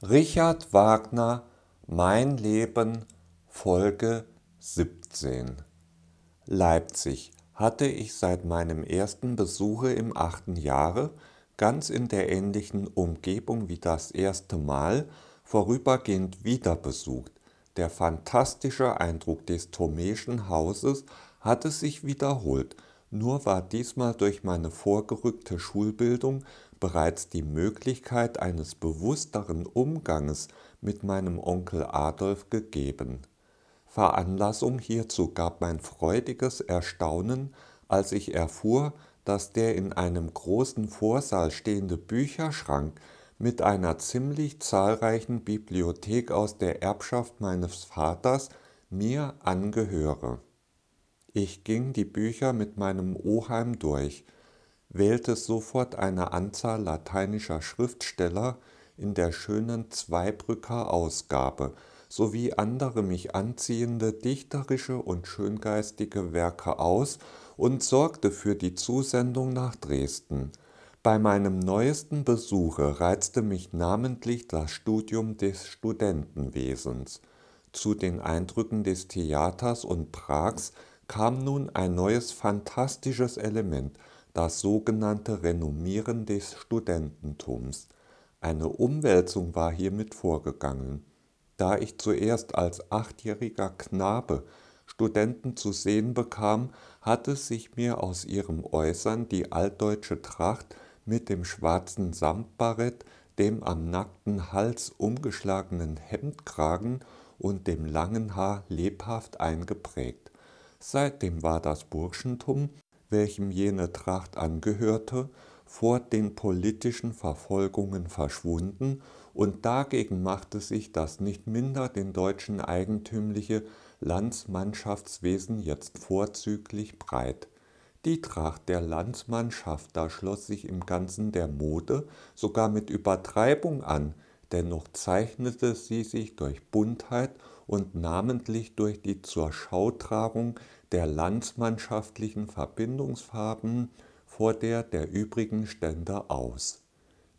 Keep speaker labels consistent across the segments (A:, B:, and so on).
A: Richard Wagner Mein Leben Folge 17 Leipzig hatte ich seit meinem ersten Besuche im achten Jahre ganz in der ähnlichen Umgebung wie das erste Mal vorübergehend wieder besucht. Der fantastische Eindruck des Thomeschen Hauses hatte sich wiederholt – nur war diesmal durch meine vorgerückte Schulbildung bereits die Möglichkeit eines bewussteren Umganges mit meinem Onkel Adolf gegeben. Veranlassung hierzu gab mein freudiges Erstaunen, als ich erfuhr, dass der in einem großen Vorsaal stehende Bücherschrank mit einer ziemlich zahlreichen Bibliothek aus der Erbschaft meines Vaters mir angehöre. Ich ging die Bücher mit meinem Oheim durch, wählte sofort eine Anzahl lateinischer Schriftsteller in der schönen Zweibrücker Ausgabe sowie andere mich anziehende dichterische und schöngeistige Werke aus und sorgte für die Zusendung nach Dresden. Bei meinem neuesten Besuche reizte mich namentlich das Studium des Studentenwesens. Zu den Eindrücken des Theaters und Prags kam nun ein neues fantastisches Element, das sogenannte Renommieren des Studententums. Eine Umwälzung war hiermit vorgegangen. Da ich zuerst als achtjähriger Knabe Studenten zu sehen bekam, hatte sich mir aus ihrem Äußern die altdeutsche Tracht mit dem schwarzen Samtbarett, dem am nackten Hals umgeschlagenen Hemdkragen und dem langen Haar lebhaft eingeprägt. Seitdem war das Burschentum, welchem jene Tracht angehörte, vor den politischen Verfolgungen verschwunden und dagegen machte sich das nicht minder den Deutschen eigentümliche Landsmannschaftswesen jetzt vorzüglich breit. Die Tracht der Landsmannschaft da schloss sich im Ganzen der Mode sogar mit Übertreibung an, dennoch zeichnete sie sich durch Buntheit und namentlich durch die zur Schautragung der landsmannschaftlichen Verbindungsfarben vor der der übrigen Stände aus.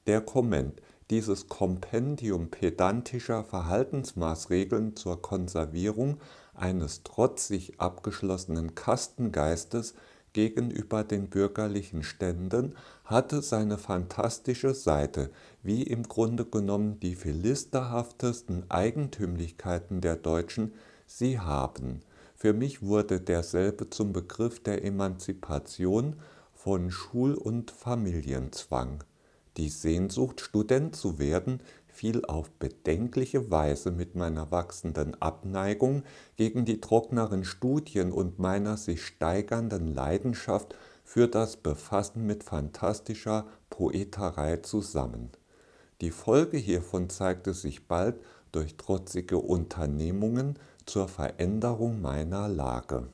A: Der Komment, dieses Kompendium pedantischer Verhaltensmaßregeln zur Konservierung eines trotzig abgeschlossenen Kastengeistes gegenüber den bürgerlichen Ständen hatte seine fantastische Seite, wie im Grunde genommen die philisterhaftesten Eigentümlichkeiten der Deutschen sie haben. Für mich wurde derselbe zum Begriff der Emanzipation von Schul- und Familienzwang. Die Sehnsucht, Student zu werden, fiel auf bedenkliche Weise mit meiner wachsenden Abneigung gegen die trockneren Studien und meiner sich steigernden Leidenschaft für das Befassen mit fantastischer Poeterei zusammen. Die Folge hiervon zeigte sich bald durch trotzige Unternehmungen zur Veränderung meiner Lage.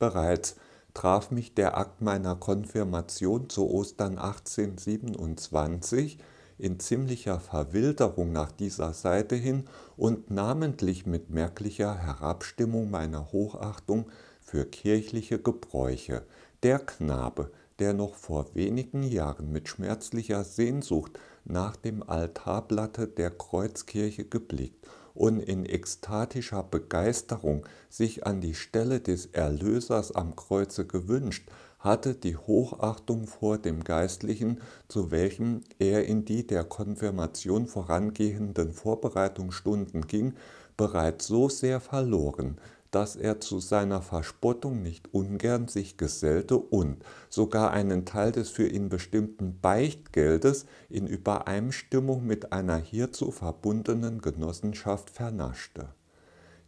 A: Bereits traf mich der Akt meiner Konfirmation zu Ostern 1827, in ziemlicher Verwilderung nach dieser Seite hin und namentlich mit merklicher Herabstimmung meiner Hochachtung für kirchliche Gebräuche. Der Knabe, der noch vor wenigen Jahren mit schmerzlicher Sehnsucht nach dem Altarblatte der Kreuzkirche geblickt und in ekstatischer Begeisterung sich an die Stelle des Erlösers am Kreuze gewünscht, hatte die Hochachtung vor dem Geistlichen, zu welchem er in die der Konfirmation vorangehenden Vorbereitungsstunden ging, bereits so sehr verloren, dass er zu seiner Verspottung nicht ungern sich gesellte und sogar einen Teil des für ihn bestimmten Beichtgeldes in Übereinstimmung mit einer hierzu verbundenen Genossenschaft vernaschte.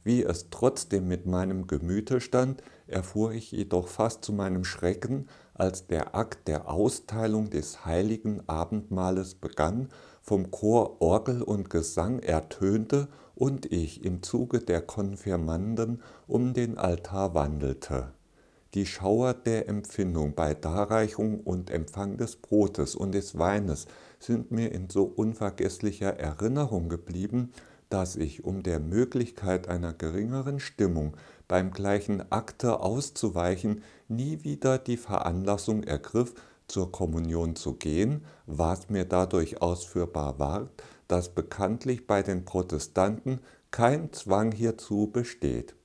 A: Wie es trotzdem mit meinem Gemüte stand, erfuhr ich jedoch fast zu meinem Schrecken, als der Akt der Austeilung des heiligen Abendmahles begann, vom Chor Orgel und Gesang ertönte und ich im Zuge der Konfirmanden um den Altar wandelte. Die Schauer der Empfindung bei Darreichung und Empfang des Brotes und des Weines sind mir in so unvergesslicher Erinnerung geblieben, dass ich, um der Möglichkeit einer geringeren Stimmung beim gleichen Akte auszuweichen, nie wieder die Veranlassung ergriff, zur Kommunion zu gehen, was mir dadurch ausführbar ward, dass bekanntlich bei den Protestanten kein Zwang hierzu besteht.